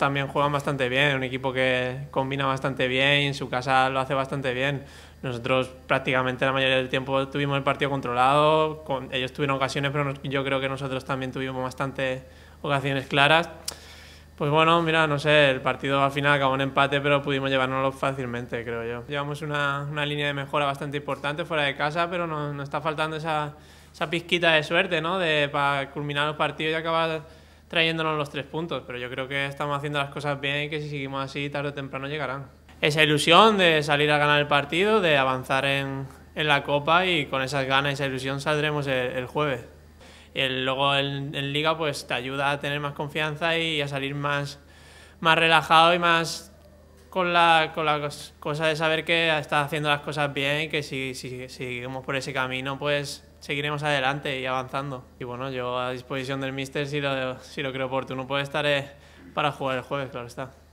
también juegan bastante bien, un equipo que combina bastante bien en su casa lo hace bastante bien. Nosotros prácticamente la mayoría del tiempo tuvimos el partido controlado, con, ellos tuvieron ocasiones, pero yo creo que nosotros también tuvimos bastante ocasiones claras. Pues bueno, mira, no sé, el partido al final acabó en empate, pero pudimos llevárnoslo fácilmente, creo yo. Llevamos una, una línea de mejora bastante importante fuera de casa, pero nos, está faltando esa, esa pizquita de suerte, ¿no? De, para culminar el partido y acabar trayéndonos los tres puntos, pero yo creo que estamos haciendo las cosas bien y que si seguimos así, tarde o temprano llegarán. Esa ilusión de salir a ganar el partido, de avanzar en, en la Copa y con esas ganas y esa ilusión saldremos el, jueves. El, luego en, Liga pues te ayuda a tener más confianza y a salir más, más relajado y más con la, con cosa de saber que estás haciendo las cosas bien y que si, si, seguimos por ese camino, pues seguiremos adelante y avanzando. Y bueno, yo a disposición del míster si lo, si lo creo oportuno puede estar eh, para jugar el jueves, claro está.